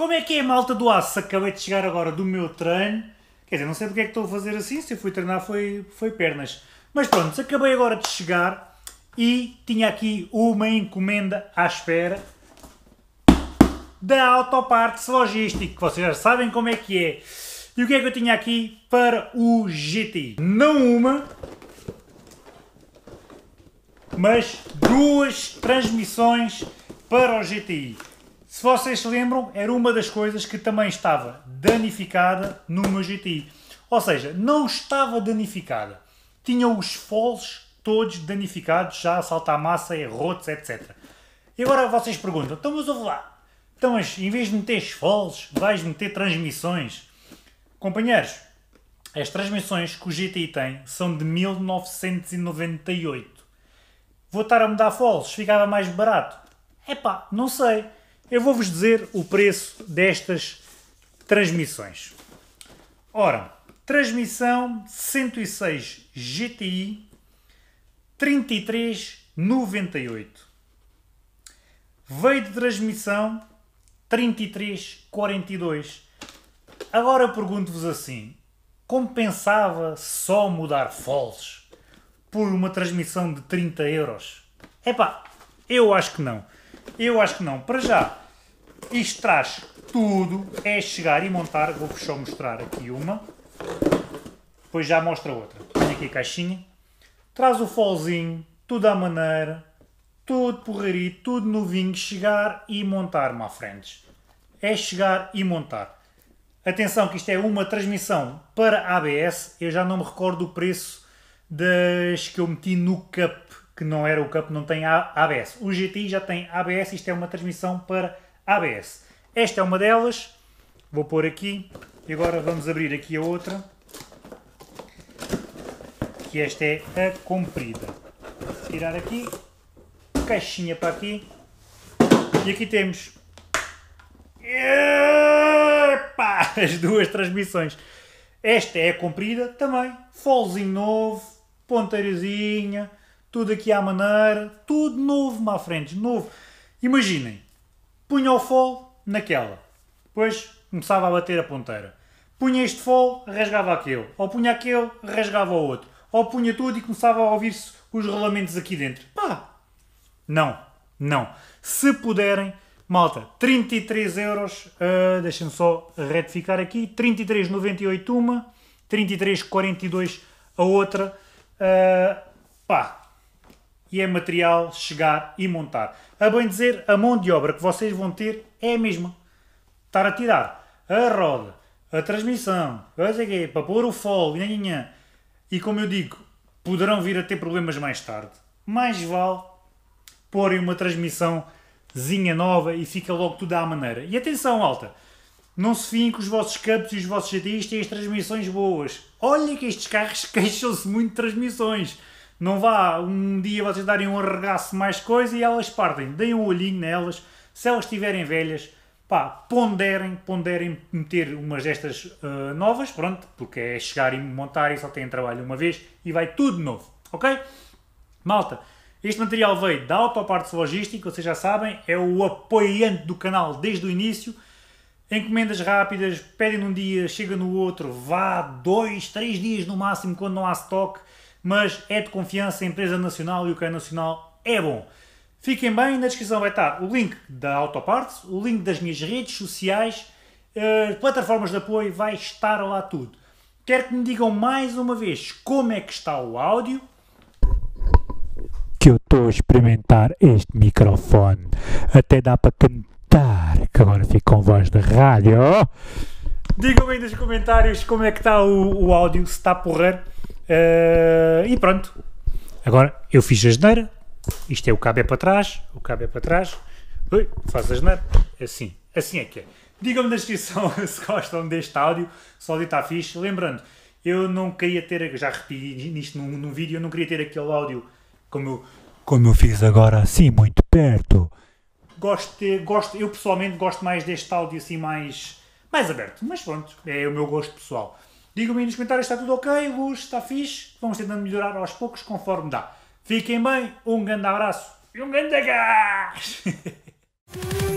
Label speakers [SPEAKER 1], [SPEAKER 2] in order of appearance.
[SPEAKER 1] Como é que é, malta do aço? Acabei de chegar agora do meu treino. Quer dizer, não sei porque é que estou a fazer assim, se eu fui treinar foi, foi pernas. Mas pronto, acabei agora de chegar e tinha aqui uma encomenda à espera da Autopartes Logístico, que vocês já sabem como é que é. E o que é que eu tinha aqui para o GT? Não uma, mas duas transmissões para o GTI. Se vocês se lembram, era uma das coisas que também estava danificada no meu GTI. Ou seja, não estava danificada. Tinha os foles todos danificados, já a saltar massa, rotos, etc. E agora vocês perguntam, então mas ouve lá, então mas em vez de meter foles, vais meter transmissões? Companheiros, as transmissões que o GTI tem são de 1998. Vou estar a mudar foles, ficava mais barato. Epá, não sei. Eu vou-vos dizer o preço destas transmissões. Ora, transmissão 106 GTI 3398. Veio de transmissão 3342. Agora pergunto-vos assim: compensava só mudar falls por uma transmissão de 30 euros? Epá, eu acho que não. Eu acho que não. Para já, isto traz tudo, é chegar e montar. Vou-vos só mostrar aqui uma. Depois já mostra outra. Tenho aqui a caixinha. Traz o folzinho, tudo à maneira, tudo porreria tudo novinho. Chegar e montar, my friends. É chegar e montar. Atenção que isto é uma transmissão para ABS. Eu já não me recordo o preço das que eu meti no Cup, que não era o Cup, não tem ABS. O GTI já tem ABS, isto é uma transmissão para ABS ABS. Esta é uma delas, vou pôr aqui, e agora vamos abrir aqui a outra, que esta é a comprida. Tirar aqui, caixinha para aqui, e aqui temos as duas transmissões. Esta é a comprida também, folezinho novo, ponteirazinha, tudo aqui à maneira, tudo novo, má frente, novo. Imaginem, punha o fole naquela. Depois começava a bater a ponteira. Punha este fole, rasgava aquele. Ou punha aquele, rasgava o outro. Ou punha tudo e começava a ouvir-se os rolamentos aqui dentro. Pá! Não, não. Se puderem, malta, 33 euros. Uh, Deixem-me só retificar aqui. 33,98 uma, 33,42 a outra. Uh, pá, e é material chegar e montar. A bem dizer, a mão de obra que vocês vão ter é a mesma. Estar a tirar a roda, a transmissão, quê, para pôr o fole, nhanhanhã. E como eu digo, poderão vir a ter problemas mais tarde. Mais vale porem uma transmissão zinha nova e fica logo tudo à maneira. E atenção, alta, não se fiem com os vossos campos e os vossos GTIs têm as transmissões boas. Olha que estes carros queixam-se muito de transmissões. Não vá um dia vocês darem um arregaço mais coisa e elas partem. Deem um olhinho nelas. Se elas estiverem velhas, pá, ponderem, ponderem meter umas destas uh, novas, pronto, porque é chegar e montar e só têm trabalho uma vez e vai tudo novo, ok? Malta, este material veio da Autopartes Logística, vocês já sabem, é o apoiante do canal desde o início. Encomendas rápidas, pedem num dia, chega no outro, vá dois, três dias no máximo quando não há stock mas é de confiança, empresa nacional e o que é nacional é bom. Fiquem bem, na descrição vai estar o link da Autoparts, o link das minhas redes sociais, eh, plataformas de apoio, vai estar lá tudo. Quero que me digam mais uma vez como é que está o áudio. Que eu estou a experimentar este microfone. Até dá para cantar, que agora fico com voz de rádio. Digam aí nos comentários como é que está o, o áudio, se está porreiro. Uh, e pronto. Agora, eu fiz a geneira. Isto é o cabo é para trás, o cabo é para trás. Ui, faz a geneira. Assim. Assim é que é. Digam-me na descrição se gostam deste áudio. Só de está fixe. Lembrando, eu não queria ter, já repeti nisto num, num vídeo, eu não queria ter aquele áudio como eu, como eu fiz agora assim, muito perto. Gosto, gosto, eu pessoalmente gosto mais deste áudio assim mais, mais aberto, mas pronto, é o meu gosto pessoal. Digam-me aí nos comentários está tudo ok, luz, está fixe. Vamos tentando melhorar aos poucos conforme dá. Fiquem bem, um grande abraço e um grande gás!